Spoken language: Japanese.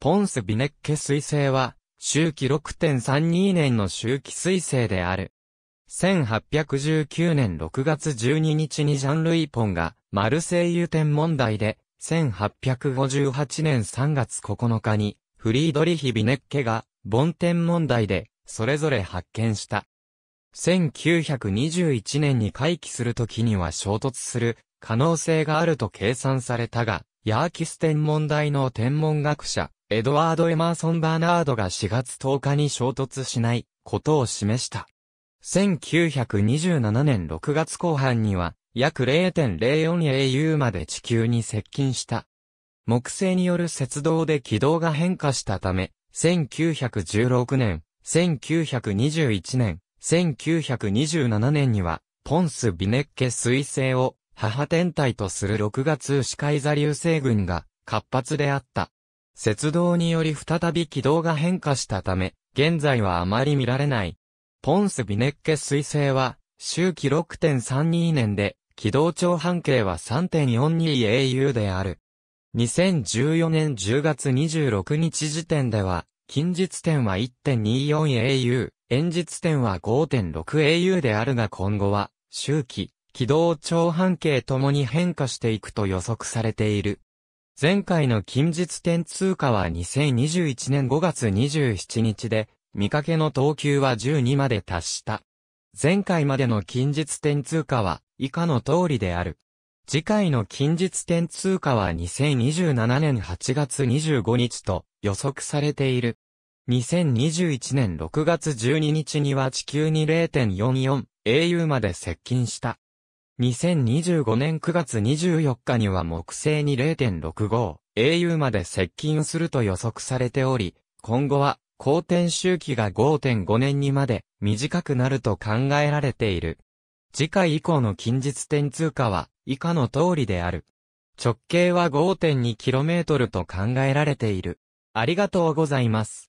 ポンス・ビネッケ彗星は、周期6.32年の周期彗星である。1819年6月12日にジャンルイポンが、マルセイユ天問題で、1858年3月9日に、フリードリヒ・ビネッケが、ボン天問題で、それぞれ発見した。1921年に回帰するときには衝突する可能性があると計算されたが、ヤーキス天文台の天文学者、エドワード・エマーソン・バーナードが4月10日に衝突しないことを示した。1927年6月後半には約 0.04au まで地球に接近した。木星による雪道で軌道が変化したため、1916年、1921年、1927年には、ポンス・ビネッケ彗星を母天体とする6月牛飼座流星群が活発であった。雪道により再び軌道が変化したため、現在はあまり見られない。ポンス・ビネッケ彗星は、周期6.32年で、軌道長半径は 3.42au である。2014年10月26日時点では、近日点は 1.24au、演日点は 5.6au であるが今後は、周期、軌道長半径ともに変化していくと予測されている。前回の近日点通過は2021年5月27日で、見かけの等級は12まで達した。前回までの近日点通過は以下の通りである。次回の近日点通過は2027年8月25日と予測されている。2021年6月12日には地球に 0.44au まで接近した。2025年9月24日には木星に0.65、au まで接近すると予測されており、今後は、公転周期が5.5年にまで短くなると考えられている。次回以降の近日点通過は以下の通りである。直径は 5.2km と考えられている。ありがとうございます。